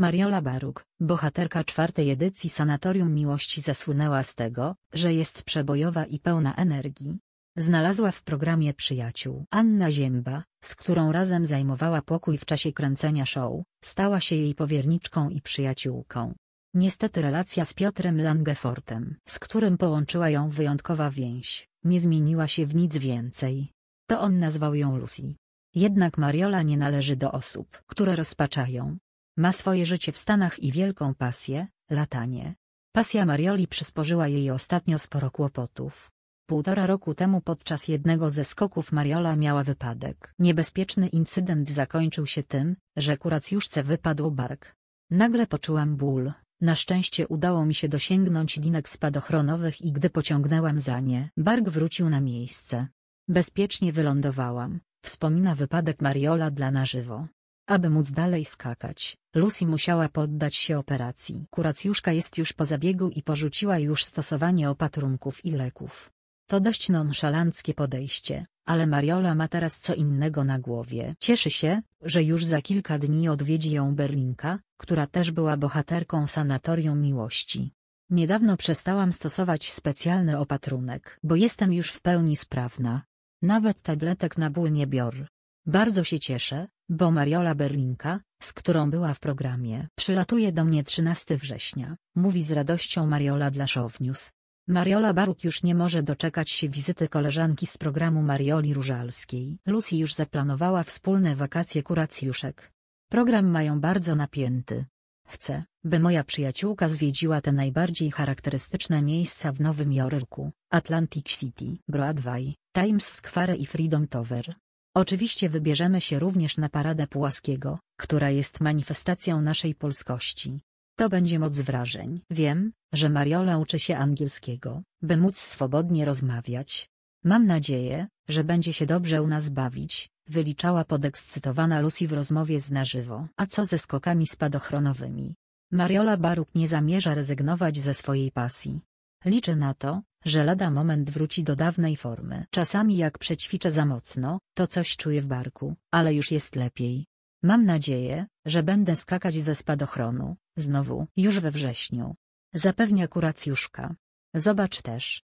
Mariola Baruk, bohaterka czwartej edycji Sanatorium Miłości zasłynęła z tego, że jest przebojowa i pełna energii. Znalazła w programie przyjaciół Anna Ziemba, z którą razem zajmowała pokój w czasie kręcenia show, stała się jej powierniczką i przyjaciółką. Niestety relacja z Piotrem Langefortem, z którym połączyła ją wyjątkowa więź, nie zmieniła się w nic więcej. To on nazwał ją Lucy. Jednak Mariola nie należy do osób, które rozpaczają, ma swoje życie w Stanach i wielką pasję, latanie. Pasja Marioli przysporzyła jej ostatnio sporo kłopotów. Półtora roku temu podczas jednego ze skoków Mariola miała wypadek. Niebezpieczny incydent zakończył się tym, że kuracjuszce wypadł bark. Nagle poczułam ból. Na szczęście udało mi się dosięgnąć linek spadochronowych i gdy pociągnęłam za nie, bark wrócił na miejsce. Bezpiecznie wylądowałam, wspomina wypadek Mariola dla na żywo. Aby móc dalej skakać, Lucy musiała poddać się operacji. Kuracjuszka jest już po zabiegu i porzuciła już stosowanie opatrunków i leków. To dość nonszalanckie podejście, ale Mariola ma teraz co innego na głowie. Cieszy się, że już za kilka dni odwiedzi ją Berlinka, która też była bohaterką Sanatorium Miłości. Niedawno przestałam stosować specjalny opatrunek, bo jestem już w pełni sprawna. Nawet tabletek na ból nie biorę. Bardzo się cieszę, bo Mariola Berlinka, z którą była w programie, przylatuje do mnie 13 września, mówi z radością Mariola dla szownius. Mariola Baruk już nie może doczekać się wizyty koleżanki z programu Marioli Różalskiej. Lucy już zaplanowała wspólne wakacje kuracjuszek. Program mają bardzo napięty. Chcę, by moja przyjaciółka zwiedziła te najbardziej charakterystyczne miejsca w Nowym Jorku, Atlantic City, Broadway, Times Square i Freedom Tower. Oczywiście wybierzemy się również na Paradę Pułaskiego, która jest manifestacją naszej polskości. To będzie moc wrażeń. Wiem, że Mariola uczy się angielskiego, by móc swobodnie rozmawiać. Mam nadzieję, że będzie się dobrze u nas bawić, wyliczała podekscytowana Lucy w rozmowie z na żywo. A co ze skokami spadochronowymi? Mariola Baruk nie zamierza rezygnować ze swojej pasji. Liczy na to, że lada moment wróci do dawnej formy. Czasami jak przećwiczę za mocno, to coś czuję w barku, ale już jest lepiej. Mam nadzieję, że będę skakać ze spadochronu, znowu, już we wrześniu. Zapewnia kuracjuszka. Zobacz też,